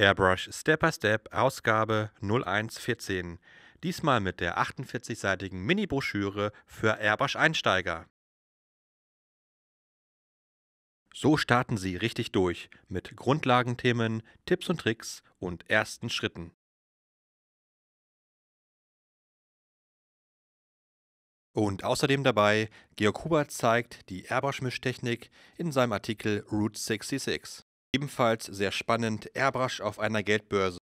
Airbrush Step by Step Ausgabe 0114. Diesmal mit der 48-seitigen Mini-Broschüre für Airbrush-Einsteiger. So starten Sie richtig durch mit Grundlagenthemen, Tipps und Tricks und ersten Schritten. Und außerdem dabei, Georg Huber zeigt die Airbrush-Mischtechnik in seinem Artikel Route 66. Ebenfalls sehr spannend Airbrush auf einer Geldbörse.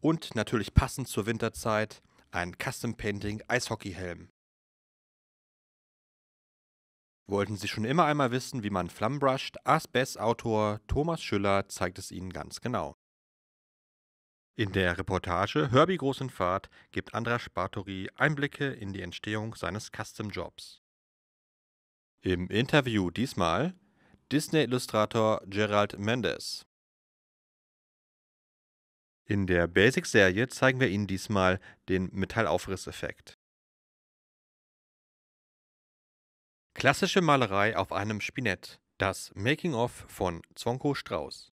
Und natürlich passend zur Winterzeit ein Custom Painting Eishockeyhelm. Wollten Sie schon immer einmal wissen, wie man Flammenbrusht? Asbest Autor Thomas Schüller zeigt es Ihnen ganz genau. In der Reportage Herbie Groß in Fahrt gibt Andras Spartori Einblicke in die Entstehung seines Custom Jobs. Im Interview diesmal Disney-Illustrator Gerald Mendes. In der Basic-Serie zeigen wir Ihnen diesmal den Metallaufrisseffekt. Klassische Malerei auf einem Spinett. Das Making-of von Zwonko Strauß.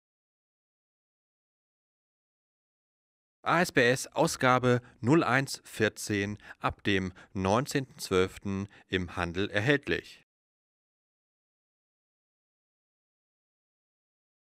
ASBS Ausgabe 0114 ab dem 19.12. im Handel erhältlich.